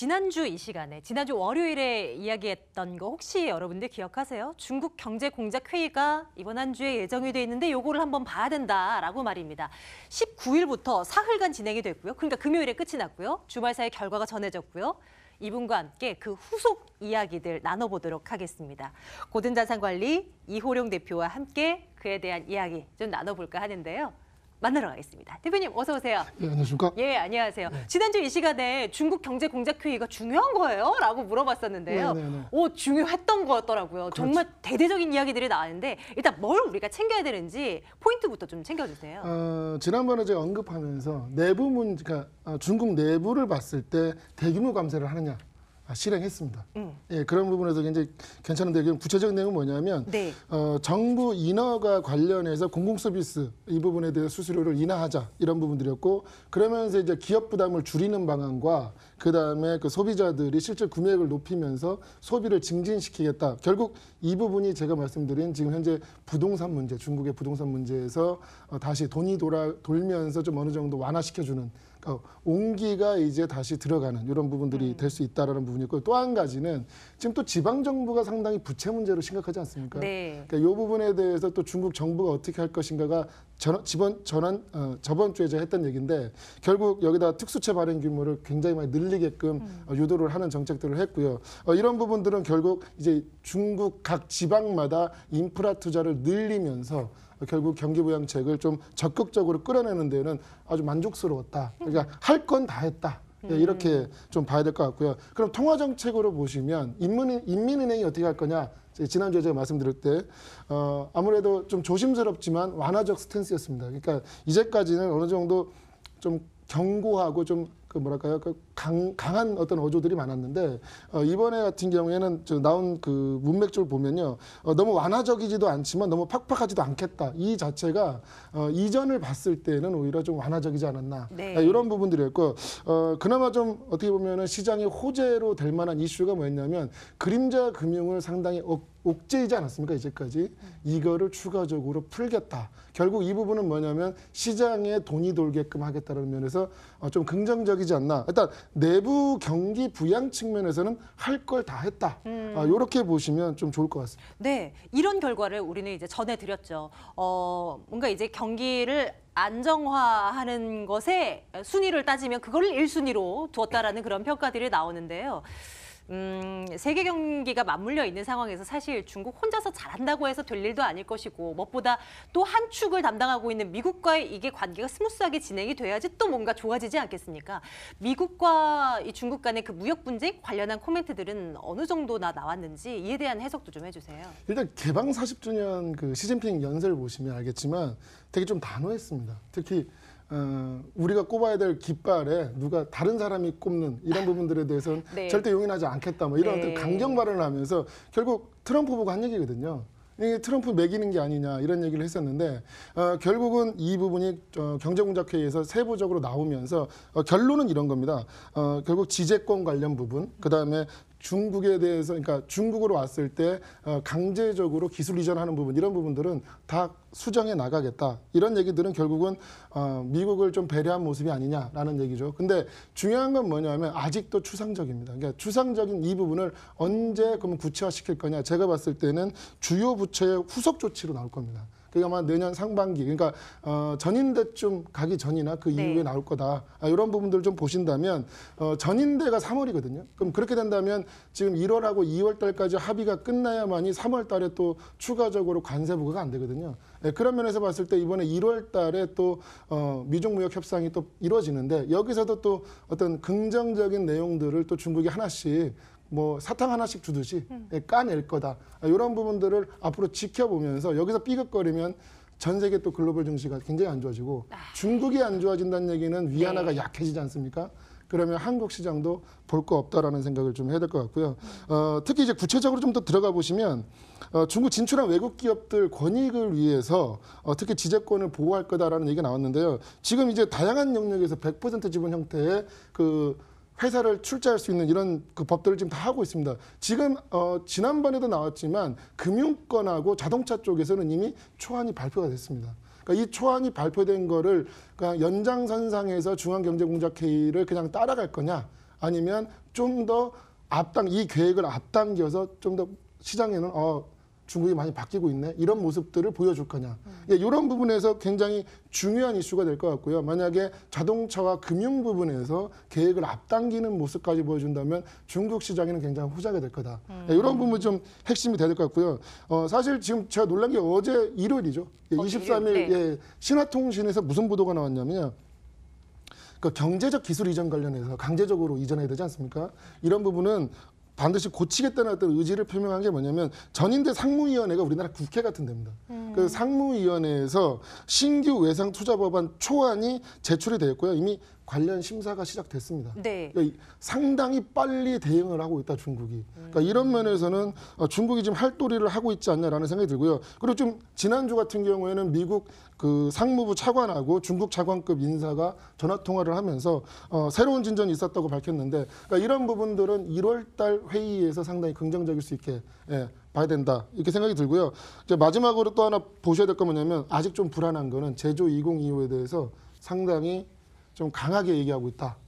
지난주 이 시간에 지난주 월요일에 이야기했던 거 혹시 여러분들 기억하세요? 중국 경제 공작 회의가 이번 한 주에 예정이 돼 있는데 요거를 한번 봐야 된다라고 말입니다. 19일부터 사흘간 진행이 됐고요. 그러니까 금요일에 끝이 났고요. 주말 사이 결과가 전해졌고요. 이분과 함께 그 후속 이야기들 나눠보도록 하겠습니다. 고든자산관리 이호룡 대표와 함께 그에 대한 이야기 좀 나눠볼까 하는데요. 만나러 가겠습니다. 대표님 어서 오세요. 예, 안녕하십니까? 예, 안녕하세요. 네. 예. 지난주 이 시간에 중국 경제 공작 회의가 중요한 거예요? 라고 물어봤었는데요. 네, 네, 네, 오, 중요했던 거였더라고요. 그렇지. 정말 대대적인 이야기들이 나왔는데 일단 뭘 우리가 챙겨야 되는지 포인트부터 좀 챙겨주세요. 어, 지난번에 제가 언급하면서 내부 문제, 그러니까 아, 중국 내부를 봤을 때 대규모 감세를 하느냐 아, 실행했습니다. 음. 예, 그런 부분에서 굉장히 괜찮은데 그럼 구체적인 내용은 뭐냐면 네. 어, 정부 인허가 관련해서 공공 서비스 이 부분에 대해 서 수수료를 인하하자 이런 부분들이었고 그러면서 이제 기업 부담을 줄이는 방안과 그다음에 그 소비자들이 실제 구매액을 높이면서 소비를 증진시키겠다. 결국 이 부분이 제가 말씀드린 지금 현재 부동산 문제, 중국의 부동산 문제에서 어, 다시 돈이 돌아 돌면서 좀 어느 정도 완화시켜 주는 그러니까 온기가 이제 다시 들어가는 이런 부분들이 음. 될수 있다라는 부분이고 있또한 가지는 지금 또 지방 정부가 상당히 부채 문제로 심각하지 않습니까? 네. 그러니까 이 부분에 대해서 또 중국 정부가 어떻게 할 것인가가 전, 지번, 전한, 어, 저번 주에 제가 했던 얘기인데 결국 여기다 특수채 발행 규모를 굉장히 많이 늘리게끔 음. 어, 유도를 하는 정책들을 했고요. 어, 이런 부분들은 결국 이제 중국 각 지방마다 인프라 투자를 늘리면서 결국 경기부양책을 좀 적극적으로 끌어내는 데는 아주 만족스러웠다. 그러니까 할 건 다 했다. 네, 이렇게 음. 좀 봐야 될 것 같고요. 그럼 통화 정책으로 보시면 인문 인민은행이 어떻게 할 거냐? 지난주에 제가 말씀드릴 때 어, 아무래도 좀 조심스럽지만 완화적 스탠스였습니다. 그러니까 이제까지는 어느 정도 좀 경고하고 좀그 뭐랄까요 그 강, 강한 어떤 어조들이 많았는데 어, 이번에 같은 경우에는 저 나온 그 문맥줄 보면요 어, 너무 완화적이지도 않지만 너무 팍팍하지도 않겠다 이 자체가 어, 이전을 봤을 때는 오히려 좀 완화적이지 않았나 네. 아, 이런 부분들이었고 어, 그나마 좀 어떻게 보면은 시장이 호재로 될 만한 이슈가 뭐였냐면 그림자 금융을 상당히 어, 옥죄이지 않았습니까 이제까지 이거를 추가적으로 풀겠다 결국 이 부분은 뭐냐면 시장에 돈이 돌게끔 하겠다는 면에서 어, 좀 긍정적이지 않나 일단 내부 경기 부양 측면에서는 할 걸 다 했다 음. 아, 이렇게 보시면 좀 좋을 것 같습니다 네 이런 결과를 우리는 이제 전해드렸죠 어, 뭔가 이제 경기를 안정화하는 것에 순위를 따지면 그걸 일순위로 두었다라는 그런 평가들이 나오는데요. 음, 세계 경기가 맞물려 있는 상황에서 사실 중국 혼자서 잘한다고 해서 될 일도 아닐 것이고 무엇보다 또 한 축을 담당하고 있는 미국과의 이게 관계가 스무스하게 진행이 돼야지 또 뭔가 좋아지지 않겠습니까? 미국과 이 중국 간의 그 무역 분쟁 관련한 코멘트들은 어느 정도나 나왔는지 이에 대한 해석도 좀 해주세요. 일단 개방 40주년 그 시진핑 연설 보시면 알겠지만 되게 좀 단호했습니다. 특히 어, 우리가 꼽아야 될 깃발에 누가 다른 사람이 꼽는 이런 부분들에 대해서는 네. 절대 용인하지 않겠다 뭐 이런 네. 어떤 강경 발언을 하면서 결국 트럼프 보고 한 얘기거든요. 이게 트럼프 매기는 게 아니냐 이런 얘기를 했었는데 어, 결국은 이 부분이 어, 경제공작회의에서 세부적으로 나오면서 어, 결론은 이런 겁니다. 어, 결국 지재권 관련 부분, 그 다음에 중국에 대해서 그러니까 중국으로 왔을 때 어, 강제적으로 기술 이전하는 부분 이런 부분들은 다 수정해 나가겠다 이런 얘기들은 결국은 어, 미국을 좀 배려한 모습이 아니냐라는 얘기죠. 근데 중요한 건 뭐냐면 아직도 추상적입니다. 그러니까 추상적인 이 부분을 언제 그러면 구체화시킬 거냐 제가 봤을 때는 주요 부처의 후속 조치로 나올 겁니다. 그게 아마 내년 상반기 그러니까 어, 전인대쯤 가기 전이나 그 네. 이후에 네. 나올 거다. 아, 이런 부분들 좀 보신다면 어, 전인대가 3월이거든요. 그럼 그렇게 된다면 지금 1월하고 2월 달까지 합의가 끝나야만이 3월 달에 또 추가적으로 관세 부과가 안 되거든요. 네, 그런 면에서 봤을 때 이번에 1월 달에 또 어, 미중 무역 협상이 또 이루어지는데 여기서도 또 어떤 긍정적인 내용들을 또 중국이 하나씩 뭐 사탕 하나씩 주듯이 음. 예, 까낼 거다. 이런 아, 부분들을 앞으로 지켜보면서 여기서 삐걱거리면 전 세계 또 글로벌 증시가 굉장히 안 좋아지고 아. 중국이 안 좋아진다는 얘기는 네. 위안화가 네. 약해지지 않습니까? 그러면 한국 시장도 볼 거 없다라는 생각을 좀 해야 될 것 같고요. 음. 어, 특히 이제 구체적으로 좀 더 들어가 보시면 어, 중국 진출한 외국 기업들 권익을 위해서 어, 특히 지재권을 보호할 거다라는 얘기가 나왔는데요. 지금 이제 다양한 영역에서 100% 지분 형태의 그 회사를 출자할 수 있는 이런 그 법들을 지금 다 하고 있습니다. 지금 어, 지난번에도 나왔지만 금융권하고 자동차 쪽에서는 이미 초안이 발표가 됐습니다. 그러니까 이 초안이 발표된 거를 그냥 그러니까 연장선상에서 중앙경제공작회의를 그냥 따라갈 거냐 아니면 좀 더 앞당 이 계획을 앞당겨서 좀 더 시장에는 어 중국이 많이 바뀌고 있네 이런 모습들을 보여줄 거냐 음. 예, 이런 부분에서 굉장히 중요한 이슈가 될 것 같고요 만약에 자동차와 금융 부분에서 계획을 앞당기는 모습까지 보여준다면 중국 시장에는 굉장히 후자가될 거다 음. 이런 예, 부분 이좀 핵심이 될 것 같고요 어, 사실 지금 제가 놀란 게 어제 일요일이죠 예, 어, 23일 네. 예, 신화통신에서 무슨 보도가 나왔냐면요. 그 경제적 기술 이전 관련해서 강제적으로 이전해야 되지 않습니까? 이런 부분은 반드시 고치겠다는 어떤 의지를 표명한 게 뭐냐면 전인대 상무위원회가 우리나라 국회 같은 데입니다. 음. 그 상무위원회에서 신규 외상 투자 법안 초안이 제출이 되었고요. 이미 관련 심사가 시작됐습니다. 네. 그러니까 상당히 빨리 대응을 하고 있다 중국이. 그러니까 이런 면에서는 어, 중국이 지금 할도리를 하고 있지 않냐라는 생각이 들고요. 그리고 좀 지난주 같은 경우에는 미국 그 상무부 차관하고 중국 차관급 인사가 전화 통화를 하면서 어, 새로운 진전이 있었다고 밝혔는데 그러니까 이런 부분들은 1월달 회의에서 상당히 긍정적일 수 있게 예, 봐야 된다 이렇게 생각이 들고요. 이제 마지막으로 또 하나 보셔야 될건 뭐냐면 아직 좀 불안한 거는 제조 2025에 대해서 상당히 좀 강하게 얘기하고 있다.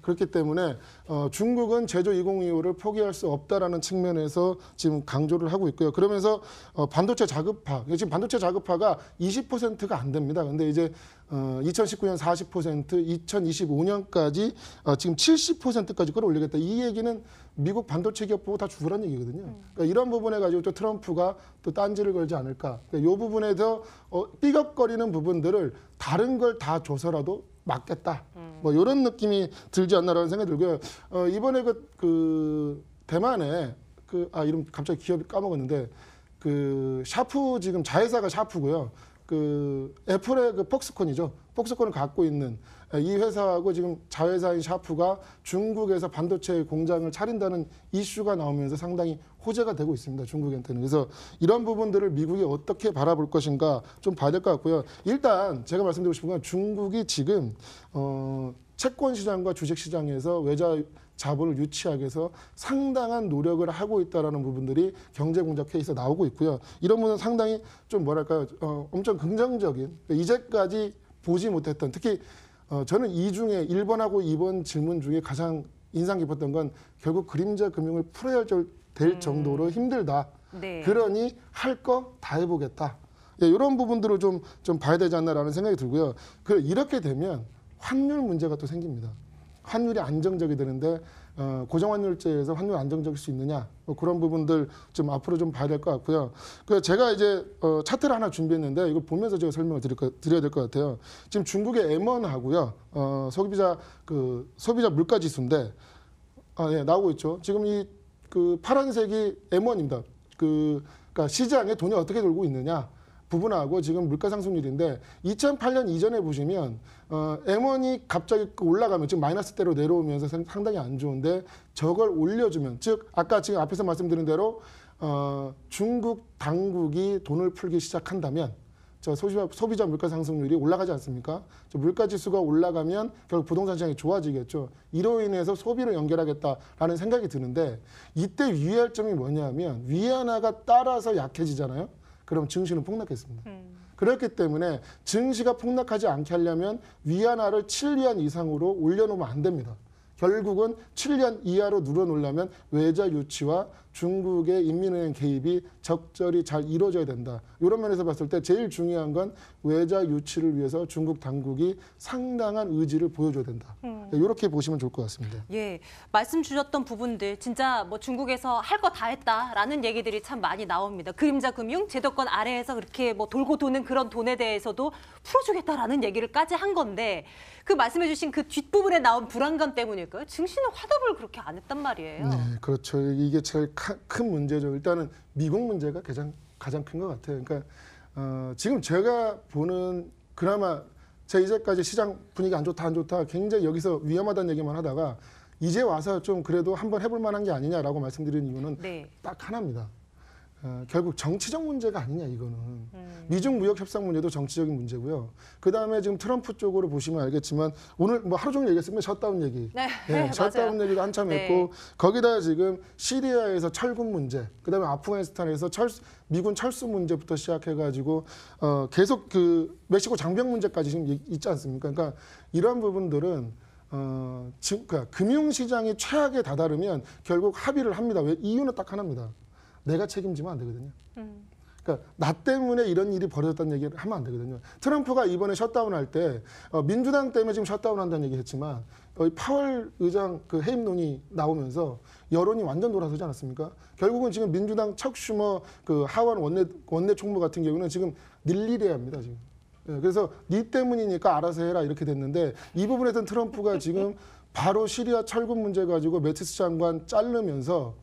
그렇기 때문에 어, 중국은 제조 2025를 포기할 수 없다라는 측면에서 지금 강조를 하고 있고요. 그러면서 어, 반도체 자급화, 지금 반도체 자급화가 20%가 안 됩니다. 근데 이제 어, 2019년 40%, 2025년까지 어, 지금 70%까지 끌어올리겠다. 이 얘기는 미국 반도체 기업 보고 다 죽으란 얘기거든요. 음. 그러니까 이런 부분에 가지고 또 트럼프가 또 딴지를 걸지 않을까. 그러니까 이 부분에서 어, 삐걱거리는 부분들을 다른 걸 다 줘서라도 맞겠다. 음. 뭐 이런 느낌이 들지 않나라는 생각이 들고요. 어, 이번에 그, 그 대만에 그 아 이름 갑자기 기업이 까먹었는데 그 샤프 지금 자회사가 샤프고요. 그 애플의 그 폭스콘이죠. 폭스콘을 갖고 있는 이 회사하고 지금 자회사인 샤프가 중국에서 반도체 공장을 차린다는 이슈가 나오면서 상당히 호재가 되고 있습니다. 중국한테는. 그래서 이런 부분들을 미국이 어떻게 바라볼 것인가 좀 봐야 될 것 같고요. 일단 제가 말씀드리고 싶은 건 중국이 지금 어 채권 시장과 주식 시장에서 외자 자본을 유치하게해서 상당한 노력을 하고 있다라는 부분들이 경제 공작 케이스에 나오고 있고요. 이런 부분은 상당히 좀 뭐랄까요? 어 엄청 긍정적인 그러니까 이제까지 보지 못했던 특히 어, 저는 이 중에 1번하고 2번 질문 중에 가장 인상 깊었던 건 결국 그림자 금융을 풀어야 될 음. 정도로 힘들다. 네. 그러니 할 거 다 해보겠다. 예, 이런 부분들을 좀, 좀 봐야 되지 않나라는 생각이 들고요. 그 이렇게 되면 환율 문제가 또 생깁니다. 환율이 안정적이 되는데 어, 고정환율제에서 환율 안정적일 수 있느냐 뭐 그런 부분들 좀 앞으로 좀 봐야 될 것 같고요. 그 제가 이제 어, 차트를 하나 준비했는데 이거 보면서 제가 설명을 드릴 거, 드려야 될 것 같아요. 지금 중국의 M1하고요, 어, 소비자 그 소비자 물가 지수인데 아, 예, 나오고 있죠. 지금 이 그 파란색이 M1입니다. 그 그러니까 시장에 돈이 어떻게 돌고 있느냐. 부분하고 지금 물가 상승률인데 2008년 이전에 보시면 어, M1이 갑자기 그 올라가면 지금 마이너스 대로 내려오면서 상당히 안 좋은데 저걸 올려주면 즉 아까 지금 앞에서 말씀드린 대로 어, 중국 당국이 돈을 풀기 시작한다면 저 소비자, 소비자 물가 상승률이 올라가지 않습니까? 저 물가 지수가 올라가면 결국 부동산 시장이 좋아지겠죠. 이로 인해서 소비를 연결하겠다라는 생각이 드는데 이때 유의할 점이 뭐냐면 위안화가 따라서 약해지잖아요. 그럼 증시는 폭락했습니다. 음. 그렇기 때문에 증시가 폭락하지 않게 하려면 위안화를 7위안 이상으로 올려놓으면 안 됩니다. 결국은 7위안 이하로 눌러놓으려면 외자 유치와 중국의 인민은행 개입이 적절히 잘 이루어져야 된다. 이런 면에서 봤을 때 제일 중요한 건 외자 유치를 위해서 중국 당국이 상당한 의지를 보여줘야 된다. 음. 이렇게 네, 보시면 좋을 것 같습니다. 예, 말씀 주셨던 부분들 진짜 뭐 중국에서 할 거 다 했다라는 얘기들이 참 많이 나옵니다. 그림자 금융 제도권 아래에서 그렇게 뭐 돌고 도는 그런 돈에 대해서도 풀어주겠다라는 얘기를까지 한 건데 그 말씀해주신 그 뒷부분에 나온 불안감 때문일까요? 증시는 화답을 그렇게 안 했단 말이에요. 네, 그렇죠. 이게 제일 큰 문제죠. 일단은 미국 문제가 가장 가장 큰 것 같아요. 그러니까 어, 지금 제가 보는 그나마 제 이제까지 시장 분위기 안 좋다 안 좋다 굉장히 여기서 위험하다는 얘기만 하다가 이제 와서 좀 그래도 한번 해볼 만한 게 아니냐라고 말씀드리는 이유는 네. 딱 하나입니다. 어, 결국 정치적 문제가 아니냐 이거는 음. 미중 무역 협상 문제도 정치적인 문제고요. 그 다음에 지금 트럼프 쪽으로 보시면 알겠지만 오늘 뭐 하루 종일 얘기했으면 셧다운 얘기, 네, 네, 셧다운 얘기도 한참 네. 했고 거기다 지금 시리아에서 철군 문제, 그 다음에 아프가니스탄에서 철 미군 철수 문제부터 시작해가지고 어, 계속 그 멕시코 장병 문제까지 지금 있지 않습니까? 그러니까 이러한 부분들은 어, 지금 그 금융시장이 최악에 다다르면 결국 합의를 합니다. 왜 이유는 딱 하나입니다. 내가 책임지면 안 되거든요. 음. 그러니까 나 때문에 이런 일이 벌어졌다는 얘기를 하면 안 되거든요. 트럼프가 이번에 셧다운 할때 어, 민주당 때문에 지금 셧다운 한다는 얘기 했지만 어, 파월 의장 그 해임 논의 나오면서 여론이 완전 돌아서지 않았습니까? 결국은 지금 민주당 척 슈머 그 하원 원내 원내 총무 같은 경우는 지금 닐리레 합니다, 지금. 예, 그래서 니 때문이니까 알아서 해라 이렇게 됐는데 이 부분에선 트럼프가 지금 바로 시리아 철군 문제 가지고 매티스 장관 자르면서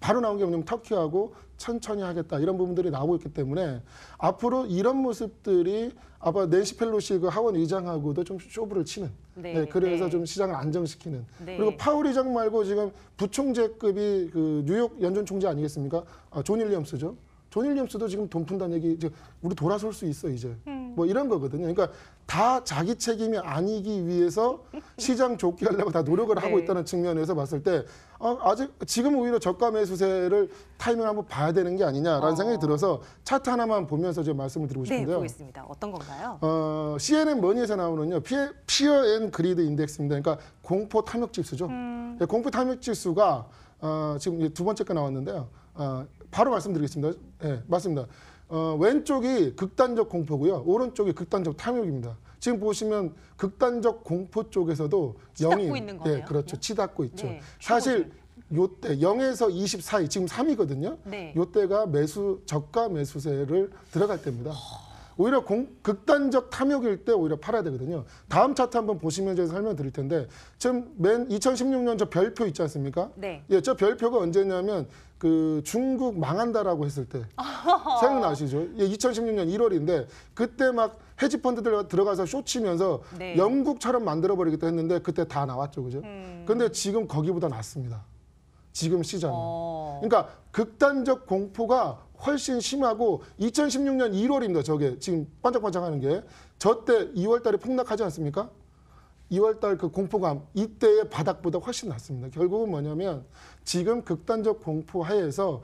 바로 나온 게 뭐냐면 터키하고 천천히 하겠다 이런 부분들이 나오고 있기 때문에 앞으로 이런 모습들이 아마 낸시 펠로시 그 하원 의장하고도 좀 쇼부를 치는 네, 네 그래서 네. 좀 시장을 안정시키는 네. 그리고 파울 의장 말고 지금 부총재급이 그 뉴욕 연준 총재 아니겠습니까? 아, 존 윌리엄스죠. 존 윌리엄스도 지금 돈 푼다는 얘기 이제 우리 돌아설 수 있어 이제. 음. 뭐 이런 거거든요. 그러니까 다 자기 책임이 아니기 위해서 시장 좋게 하려고 다 노력을 하고 네. 있다는 측면에서 봤을 때 어, 아직 지금 오히려 저가 매수세를 타이밍을 한번 봐야 되는 게 아니냐라는 어. 생각이 들어서 차트 하나만 보면서 제가 말씀을 드리고 네, 싶은데요. 네, 보겠습니다. 어떤 건가요? 어, CNN 머니에서 나오는요. 피, 어앤 그리드 인덱스입니다. 그러니까 공포 탐욕 지수죠. 음. 예, 공포 탐욕 지수가 어, 지금 두 번째 거 나왔는데요. 어, 바로 말씀드리겠습니다. 예, 네, 맞습니다. 어, 왼쪽이 극단적 공포고요. 오른쪽이 극단적 탐욕입니다. 지금 보시면 극단적 공포 쪽에서도 영이 예, 그렇죠. 네. 치닫고 있죠. 네, 사실 요때 0에서 20 사이 지금 3이거든요. 네. 요때가 매수 저가 매수세를 들어갈 때입니다. 오히려 공, 극단적 탐욕일 때 오히려 팔아야 되거든요. 다음 차트 한번 보시면 제가 설명드릴 텐데 지금 맨 2016년 저 별표 있지 않습니까? 네. 예, 저 별표가 언제냐면 그 중국 망한다라고 했을 때. 아. 생각나시죠? 2016년 예, 1월인데 그때 막 헤지펀드들 들어가서 쇼치면서 네. 영국처럼 만들어버리겠다 했는데 그때 다 나왔죠, 그죠? 음. 근데 지금 거기보다 낫습니다. 지금 시장은. 어. 그러니까 극단적 공포가 훨씬 심하고 2016년 1월입니다. 저게 지금 반짝반짝하는 게 저 때 2월 달에 폭락하지 않습니까? 2월 달 그 공포감 이때의 바닥보다 훨씬 낫습니다. 결국은 뭐냐면 지금 극단적 공포 하에서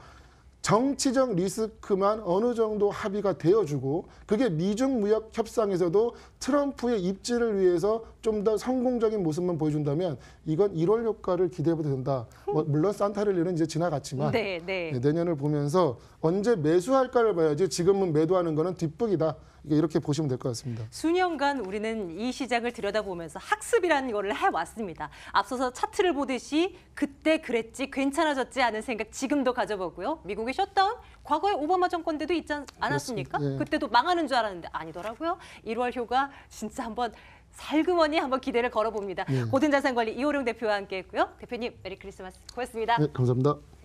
정치적 리스크만 어느 정도 합의가 되어주고 그게 미중 무역 협상에서도 트럼프의 입지를 위해서 좀 더 성공적인 모습만 보여준다면 이건 1월 효과를 기대해도 된다. 뭐 물론 산타를리는 이제 지나갔지만 네, 네. 네 내년을 보면서 언제 매수할까를 봐야지 지금은 매도하는 거는 뒷북이다. 이렇게 보시면 될 것 같습니다. 수년간 우리는 이 시장을 들여다보면서 학습이라는 거를 해왔습니다. 앞서서 차트를 보듯이 그때 그랬지 괜찮아졌지 않은 생각 지금도 가져보고요. 미국의 셧다운 과거에 오바마 정권 때도 있지 않았습니까? 예. 그때도 망하는 줄 알았는데 아니더라고요. 1월 효과 진짜 한번 살그머니 한번 기대를 걸어봅니다. 예. 고든자산관리 이호룡 대표와 함께했고요. 대표님 메리 크리스마스 고맙습니다. 예, 감사합니다.